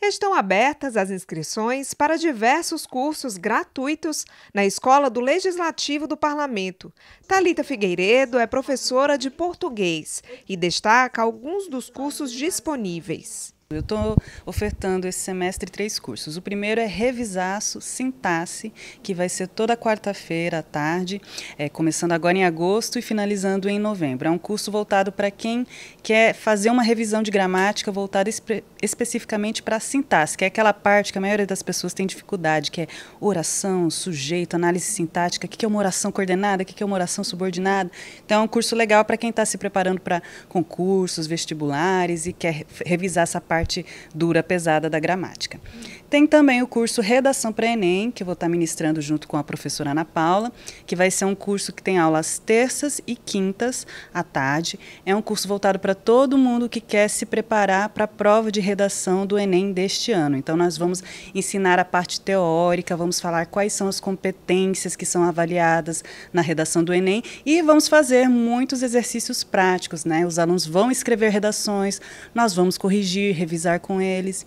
Estão abertas as inscrições para diversos cursos gratuitos na Escola do Legislativo do Parlamento. Talita Figueiredo é professora de português e destaca alguns dos cursos disponíveis. Eu estou ofertando esse semestre três cursos. O primeiro é Revisaço Sintaxe, que vai ser toda quarta-feira à tarde, é, começando agora em agosto e finalizando em novembro. É um curso voltado para quem quer fazer uma revisão de gramática voltada espe especificamente para a sintaxe, que é aquela parte que a maioria das pessoas tem dificuldade, que é oração, sujeito, análise sintática, o que é uma oração coordenada, o que é uma oração subordinada. Então é um curso legal para quem está se preparando para concursos, vestibulares e quer revisar essa parte parte dura, pesada da gramática. Tem também o curso Redação para Enem, que vou estar ministrando junto com a professora Ana Paula, que vai ser um curso que tem aulas terças e quintas à tarde. É um curso voltado para todo mundo que quer se preparar para a prova de redação do Enem deste ano. Então, nós vamos ensinar a parte teórica, vamos falar quais são as competências que são avaliadas na redação do Enem e vamos fazer muitos exercícios práticos, né? Os alunos vão escrever redações, nós vamos corrigir, revisar com eles.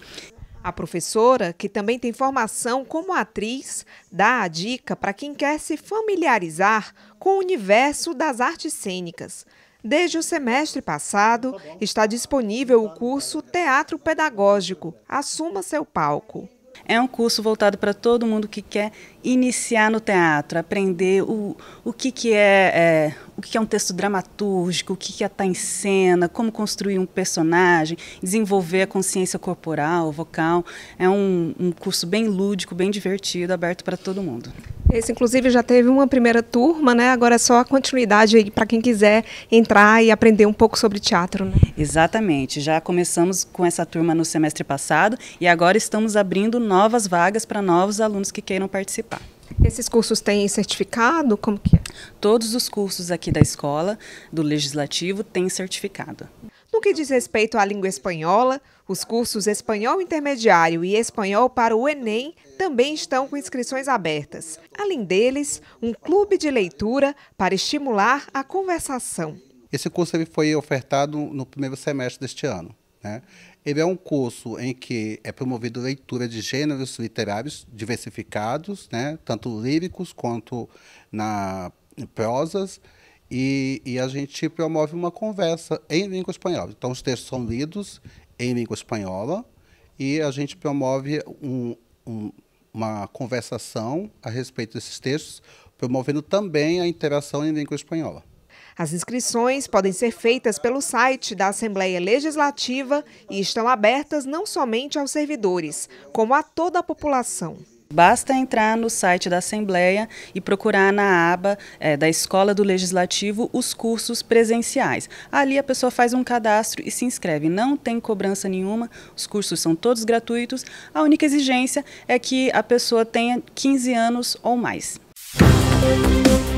A professora, que também tem formação como atriz, dá a dica para quem quer se familiarizar com o universo das artes cênicas. Desde o semestre passado, tá está disponível o curso Teatro Pedagógico Assuma Seu Palco. É um curso voltado para todo mundo que quer iniciar no teatro, aprender o, o que, que é, é o que, que é um texto dramatúrgico, o que, que é estar tá em cena, como construir um personagem, desenvolver a consciência corporal, vocal. É um, um curso bem lúdico, bem divertido, aberto para todo mundo. Esse, inclusive, já teve uma primeira turma, né? Agora é só a continuidade aí para quem quiser entrar e aprender um pouco sobre teatro, né? Exatamente. Já começamos com essa turma no semestre passado e agora estamos abrindo novas vagas para novos alunos que queiram participar. Esses cursos têm certificado? Como que é? Todos os cursos aqui da escola, do Legislativo, têm certificado. No que diz respeito à língua espanhola, os cursos Espanhol Intermediário e Espanhol para o Enem também estão com inscrições abertas. Além deles, um clube de leitura para estimular a conversação. Esse curso ele foi ofertado no primeiro semestre deste ano. Né? Ele é um curso em que é promovido leitura de gêneros literários diversificados, né? tanto líricos quanto na prosas e, e a gente promove uma conversa em língua espanhola. Então, os textos são lidos em língua espanhola e a gente promove um, um, uma conversação a respeito desses textos, promovendo também a interação em língua espanhola. As inscrições podem ser feitas pelo site da Assembleia Legislativa e estão abertas não somente aos servidores, como a toda a população. Basta entrar no site da Assembleia e procurar na aba é, da Escola do Legislativo os cursos presenciais. Ali a pessoa faz um cadastro e se inscreve. Não tem cobrança nenhuma, os cursos são todos gratuitos. A única exigência é que a pessoa tenha 15 anos ou mais. Música